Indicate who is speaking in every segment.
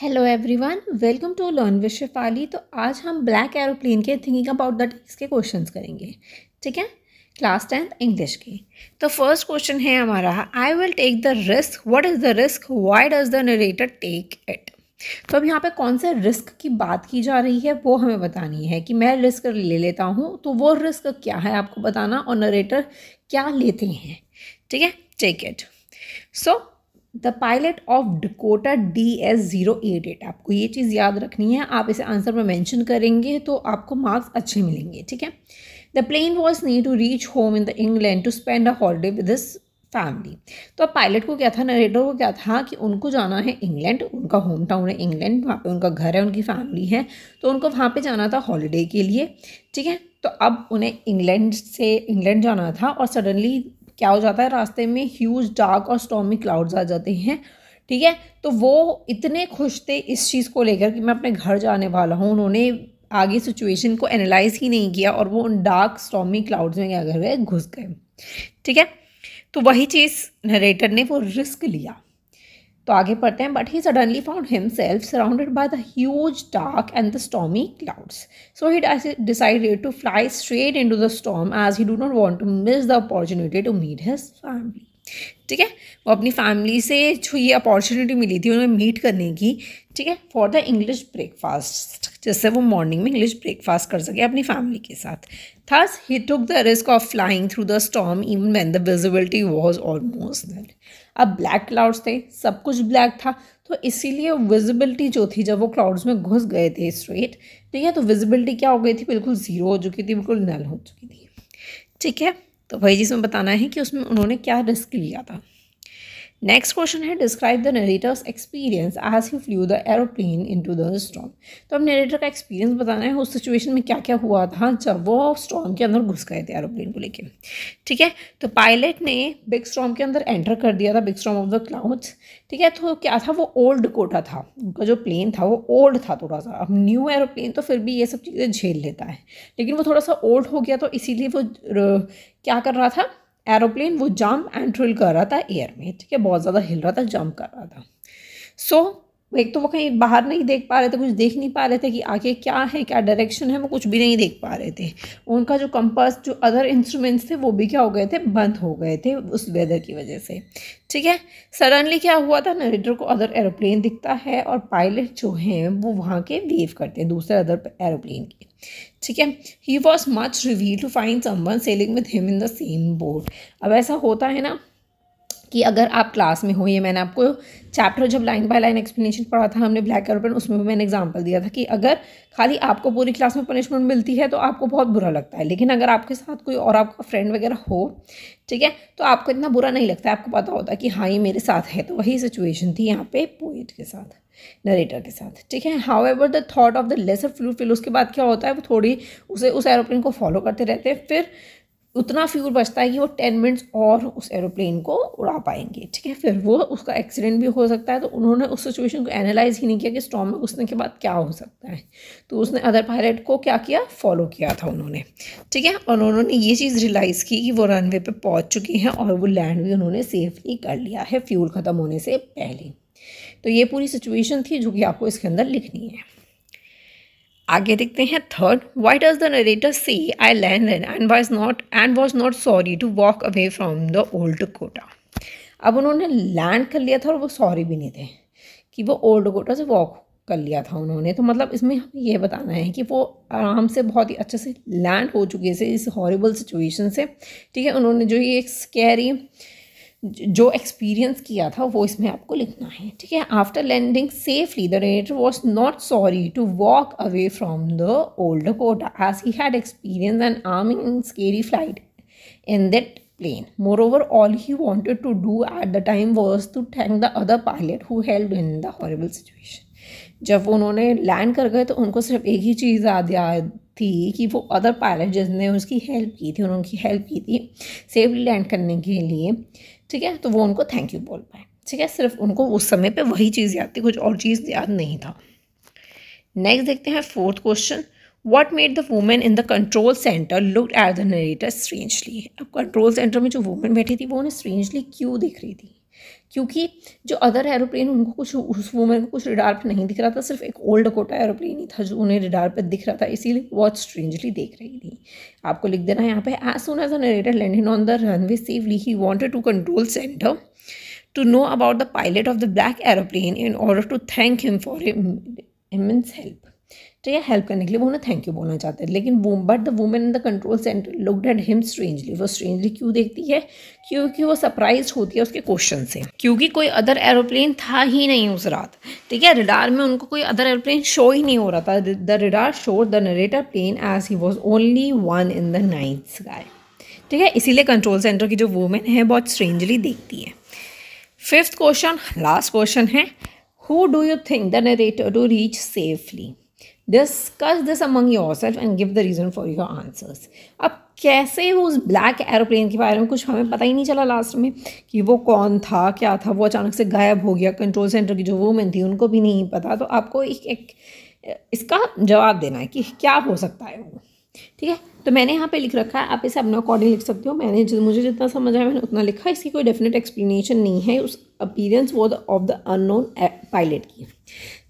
Speaker 1: hello everyone welcome to learn with Shifali तो आज हम ब्लैक एरोप्लेन के थिंकिंग अबाउट द इसके के क्वेश्चंस करेंगे ठीक है क्लास टेंथ इंग्लिश की तो फर्स्ट क्वेश्चन है हमारा I will take the risk what is the risk why does the narrator take it तो अब यहाँ पे कौन से रिस्क की बात की जा रही है वो हमें बतानी है कि मैं रिस्क ले लेता हूँ तो वो रिस्क क्या है आपको बताना और नरेटर क्या लेते हैं ठीक है take it so the pilot of Dakota D S zero eight eight आपको ये चीज़ याद रखनी है आप इसे आंसर में मैंशन करेंगे तो आपको मार्क्स अच्छे मिलेंगे ठीक है the plane was need to reach home in the England to spend a holiday with this family तो अब पायलट को क्या था नरेटर को क्या था कि उनको जाना है इंग्लैंड उनका होम टाउन है इंग्लैंड वहाँ पर उनका घर है उनकी फैमिली है तो उनको वहाँ पर जाना था हॉलीडे के लिए ठीक है तो अब उन्हें इंग्लैंड से इंग्लैंड जाना था और सडनली क्या हो जाता है रास्ते में ह्यूज डार्क और स्टॉमी क्लाउड्स आ जाते हैं ठीक है तो वो इतने खुश थे इस चीज़ को लेकर कि मैं अपने घर जाने वाला हूँ उन्होंने आगे सिचुएशन को एनालाइज ही नहीं किया और वो उन डार्क स्टॉमी क्लाउड्स में क्या कर गए घुस गए ठीक है तो वही चीज़ नरेटर ने वो रिस्क लिया तो आगे पढ़ते हैं but he suddenly found himself surrounded by the huge dark and the stormy clouds so he decided to fly straight in to the storm as he do not want to miss the opportunity to meet his family ठीक है वो अपनी family से जो ये opportunity मिली थी उन्हें meet करने की ठीक है फॉर द इंग्लिश ब्रेकफास्ट जिससे वो मॉर्निंग में इंग्लिश ब्रेकफास्ट कर सके अपनी फैमिली के साथ thus he took the risk of flying through the storm even when the visibility was almost that अब ब्लैक क्लाउड्स थे सब कुछ ब्लैक था तो इसीलिए विजिबिलिटी जो थी जब वो क्लाउड्स में घुस गए थे स्ट्रेट ठीक है तो विजिबिलिटी क्या हो गई थी बिल्कुल ज़ीरो हो चुकी थी बिल्कुल नल हो चुकी थी ठीक है तो भाई जी इसमें बताना है कि उसमें उन्होंने क्या रिस्क लिया था नेक्स्ट क्वेश्चन है describe the narrator's experience as he flew the aeroplane to the storm तो अब नरेटर का एक्सपीरियंस बताना है उस सिचुएशन में क्या क्या हुआ था जब वो स्टॉम के अंदर घुस गए थे एरोप्लेन को लेके ठीक है तो पायलट ने बिग स्टॉम के अंदर एंटर कर दिया था big storm of the clouds ठीक है तो क्या था वो ओल्ड कोटा था उनका जो प्लेन था वो ओल्ड था थोड़ा सा अब न्यू एरोप्लेन तो फिर भी ये सब चीज़ें झेल लेता है लेकिन वो थोड़ा सा ओल्ड हो गया तो इसीलिए वो क्या कर रहा था एरोप्लेन वो जंप एंड ट्रिल कर रहा था एयर में ठीक है बहुत ज़्यादा हिल रहा था जंप कर रहा था सो so, एक तो वो कहीं बाहर नहीं देख पा रहे थे कुछ देख नहीं पा रहे थे कि आगे क्या है क्या डायरेक्शन है वो कुछ भी नहीं देख पा रहे थे उनका जो कंपास जो अदर इंस्ट्रूमेंट्स थे वो भी क्या हो गए थे बंद हो गए थे उस वेदर की वजह से ठीक है सडनली क्या हुआ था नरेटर को अदर एरोप्लेन दिखता है और पायलट जो हैं वो वहाँ के वेव करते हैं दूसरे अदर एरोप्लेन के ठीक है he was much relieved to find someone sailing with him in the same boat अब ऐसा होता है ना कि अगर आप क्लास में हो ये मैंने आपको चैप्टर जब लाइन बाय लाइन एक्सप्लेनेशन पढ़ा था हमने ब्लैक एरोप्लेन उसमें भी मैंने एग्जांपल दिया था कि अगर खाली आपको पूरी क्लास में पनिशमेंट मिलती है तो आपको बहुत बुरा लगता है लेकिन अगर आपके साथ कोई और आपका फ्रेंड वगैरह हो ठीक है तो आपको इतना बुरा नहीं लगता आपको पता होता कि हाँ ये मेरे साथ है तो वही सिचुएशन थी यहाँ पे पोइट के साथ नरेटर के साथ ठीक है however the thought of the lesser flew fill उसके बाद क्या होता है वो थोड़ी उसे उस एरोप्लेन को फॉलो करते रहते हैं फिर उतना फ्यूल बचता है कि वो टेन मिनट्स और उस एरोप्लेन को उड़ा पाएंगे ठीक है फिर वो उसका एक्सीडेंट भी हो सकता है तो उन्होंने उस सिचुएशन को एनालाइज ही नहीं किया कि स्टॉम में घुसने के बाद क्या हो सकता है तो उसने अदर पायलट को क्या किया फॉलो किया था उन्होंने ठीक है और उन्होंने ये चीज़ रियलाइज़ की कि वो रनवे पर पहुँच चुके हैं और वो लैंड भी उन्होंने सेफली कर लिया है फ्यूल ख़त्म होने से पहले तो ये पूरी सिचुएशन थी जो कि आपको इसके अंदर लिखनी है आगे देखते हैं third why does the narrator say I land and was not and was not sorry to walk away from the old Dakota अब उन्होंने लैंड कर लिया था और वो सॉरी भी नहीं थे कि वो ओल्ड कोटा से वॉक कर लिया था उन्होंने तो मतलब इसमें हमें यह बताना है कि वो आराम से बहुत ही अच्छे से लैंड हो चुके थे इस हॉरेबल सिचुएशन से ठीक है उन्होंने जो ये एक स्कैरी जो एक्सपीरियंस किया था वो इसमें आपको लिखना है ठीक है after landing safely the narrator was not sorry to walk away from the old Dakota as he had experience and arming in scary flight in that moreover all he wanted to do at the time was to thank the other pilot who help in the horrible situation जब उन्होंने land कर गए तो उनको सिर्फ एक ही चीज़ याद याद थी कि वो अदर पायलट जिसने उसकी हेल्प की थी उन्होंने उनकी हेल्प की थी सेफली लैंड करने के लिए ठीक है तो वो उनको थैंक यू बोल पाए ठीक है सिर्फ उनको उस समय पे वही चीज़ याद थी कुछ और चीज़ याद नहीं था नेक्स्ट देखते हैं fourth question what made the women in the control centre look at the narrator strangely अब कंट्रोल सेंटर में जो वुमेन बैठी थी वो उन्हें स्ट्रेंजली क्यों देख रही थी क्योंकि जो अदर एरोप्लेन उनको कुछ उस वूमेन को कुछ रिडार पर नहीं दिख रहा था सिर्फ एक ओल्ड कोटा एरोप्लेन ही था जो उन्हें रिडार पर दिख रहा था इसीलिए बहुत स्ट्रेंजली देख रही थी आपको लिख देना है यहाँ पे as soon as a landing on the runway safely he wanted to control centre to know about the pilot of the black aeroplane in order to thank him for him him help ठीक है help करने के लिए वो उन्हें thank you बोलना चाहते थे लेकिन वो but the women in the control centre looked at him strangely वो स्ट्रेंजली क्यों देखती है क्योंकि वो सरप्राइज होती है उसके क्वेश्चन से क्योंकि कोई अदर एरोप्लेन था ही नहीं उस रात ठीक है रिडार में उनको कोई अदर एरोप्लेन शो ही नहीं हो रहा था the radar show the narrator plane as he was only one in the night sky ठीक है इसीलिए कंट्रोल सेंटर की जो वुमेन है बहुत स्ट्रेंजली देखती है फिफ्थ क्वेश्चन लास्ट क्वेश्चन है who do you think the narrator to reach safely discuss this among yourself and give the reason for your answers अब कैसे वो उस ब्लैक एरोप्लेन के बारे में कुछ हमें पता ही नहीं चला लास्ट में कि वो कौन था क्या था वो अचानक से गायब हो गया कंट्रोल सेंटर की जो वूमेन थी उनको भी नहीं पता तो आपको एक, एक इसका जवाब देना है कि क्या हो सकता है वो ठीक है तो मैंने यहाँ पे लिख रखा है आप इसे अपना अकॉर्डिंग लिख सकते हो मैंने जित, मुझे जितना समझ आया मैंने उतना लिखा इसकी कोई डेफिनेट एक्सप्लेनेशन नहीं है उस अपीरेंस वो ऑफ द अननोन पायलट की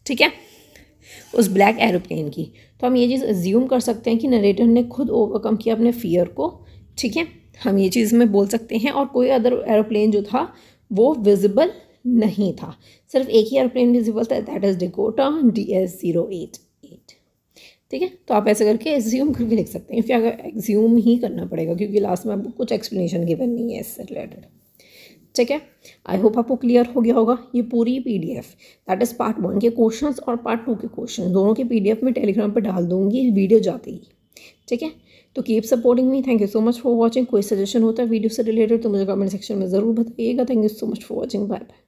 Speaker 1: ठीक है उस ब्लैक एरोप्लेन की तो हम ये चीज़ एज्यूम कर सकते हैं कि नरेटर ने खुद ओवरकम किया अपने फियर को ठीक है हम ये चीज़ में बोल सकते हैं और कोई अदर एरोप्लेन जो था वो विजिबल नहीं था सिर्फ एक ही एरोप्लेन विजिबल था that is Dakota D S zero eight eight ठीक है तो आप ऐसे करके एज्यूम करके लिख सकते हैं फिर अगर एग्ज्यूम ही करना पड़ेगा क्योंकि लास्ट में आपको कुछ एक्सप्लेनेशन गिवन नहीं है इससे रिलेटेड ठीक है आई होप आपको क्लियर हो गया होगा ये पूरी P D F that is part one के क्वेश्चन और पार्ट टू के क्वेश्चन दोनों के पी डी एफ में टेलीग्राम पर डाल दूंगी वीडियो जाते ही ठीक है तो keep supporting me thank you so much for watching कोई सजेशन होता है वीडियो से रिलेटेड तो मुझे कमेंट सेक्शन में ज़रूर बताइएगा thank you so much for watching bye bye